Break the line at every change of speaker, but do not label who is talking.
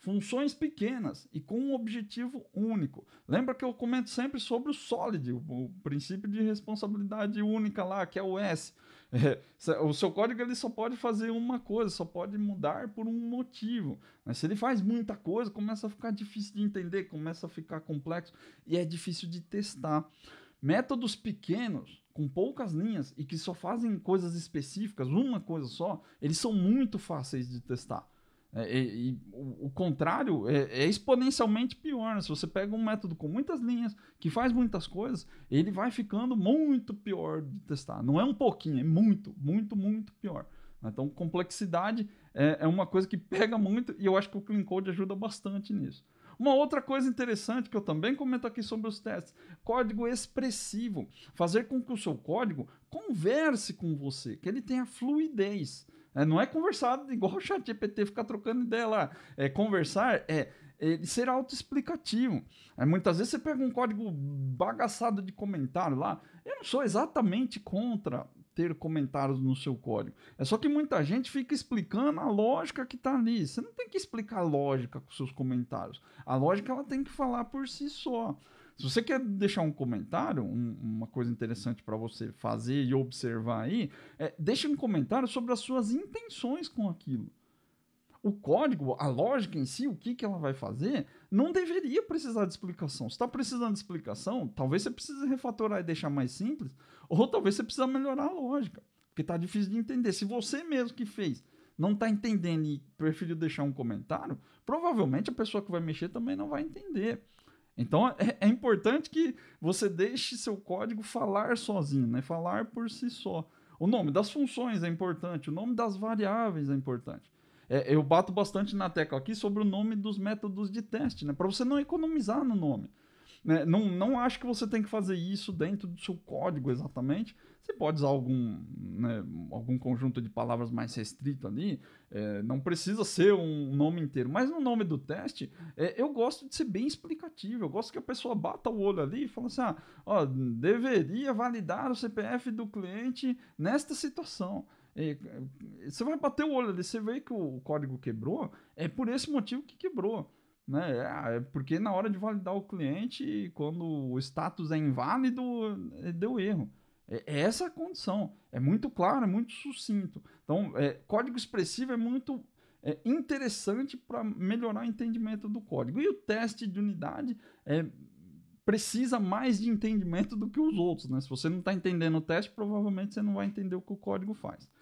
funções pequenas e com um objetivo único. Lembra que eu comento sempre sobre o SOLID, o, princípio de responsabilidade única lá, que é o S. É, o seu código ele só pode fazer uma coisa, só pode mudar por um motivo. Mas se ele faz muita coisa, começa a ficar difícil de entender, começa a ficar complexo e é difícil de testar. Métodos pequenos, com poucas linhas e que só fazem coisas específicas, uma coisa só, eles são muito fáceis de testar. É, e, e, o, o contrário é, é, exponencialmente pior. Né? Se você pega um método com muitas linhas, que faz muitas coisas, ele vai ficando muito pior de testar. Não é um pouquinho, é muito, muito, muito pior. Então, complexidade é, é uma coisa que pega muito e eu acho que o Clean Code ajuda bastante nisso. Uma outra coisa interessante que eu também comento aqui sobre os testes: código expressivo. Fazer com que o seu código converse com você, que ele tenha fluidez. É, não é conversar igual o chat GPT ficar trocando ideia lá. É, conversar é, é ser autoexplicativo. É, muitas vezes você pega um código bagaçado de comentário lá. Eu não sou exatamente contra ter comentários no seu código. É só que muita gente fica explicando a lógica que está ali. Você não tem que explicar a lógica com seus comentários. A lógica ela tem que falar por si só. Se você quer deixar um comentário, um, uma coisa interessante para você fazer e observar aí, é, deixe um comentário sobre as suas intenções com aquilo. O código, a lógica em si, o que, que ela vai fazer, não deveria precisar de explicação. Se está precisando de explicação, talvez você precise refatorar e deixar mais simples, ou talvez você precisa melhorar a lógica, porque está difícil de entender. Se você mesmo que fez não está entendendo e preferiu deixar um comentário, provavelmente a pessoa que vai mexer também não vai entender. Então é, é, importante que você deixe seu código falar sozinho, né? falar por si só. O nome das funções é importante, o nome das variáveis é importante. É, eu bato bastante na tecla aqui sobre o nome dos métodos de teste, né? para você não economizar no nome. Né? Não, não acho que você tem que fazer isso dentro do seu código exatamente. Você pode usar algum, né, algum conjunto de palavras mais restrito ali. É, não precisa ser um nome inteiro. Mas no nome do teste, é, eu gosto de ser bem explicativo. Eu gosto que a pessoa bata o olho ali e fala assim: ah, ó, deveria validar o CPF do cliente nesta situação. É, você vai bater o olho ali, você vê que o código quebrou, é por esse motivo que quebrou. Né? Ah, é porque na hora de validar o cliente, quando o status é inválido, eh, deu erro. É, é essa a condição. É muito claro, é muito sucinto. Então, é, código expressivo é muito é, interessante para melhorar o entendimento do código. E o teste de unidade é, precisa mais de entendimento do que os outros. Né? Se você não está entendendo o teste, provavelmente você não vai entender o que o código faz.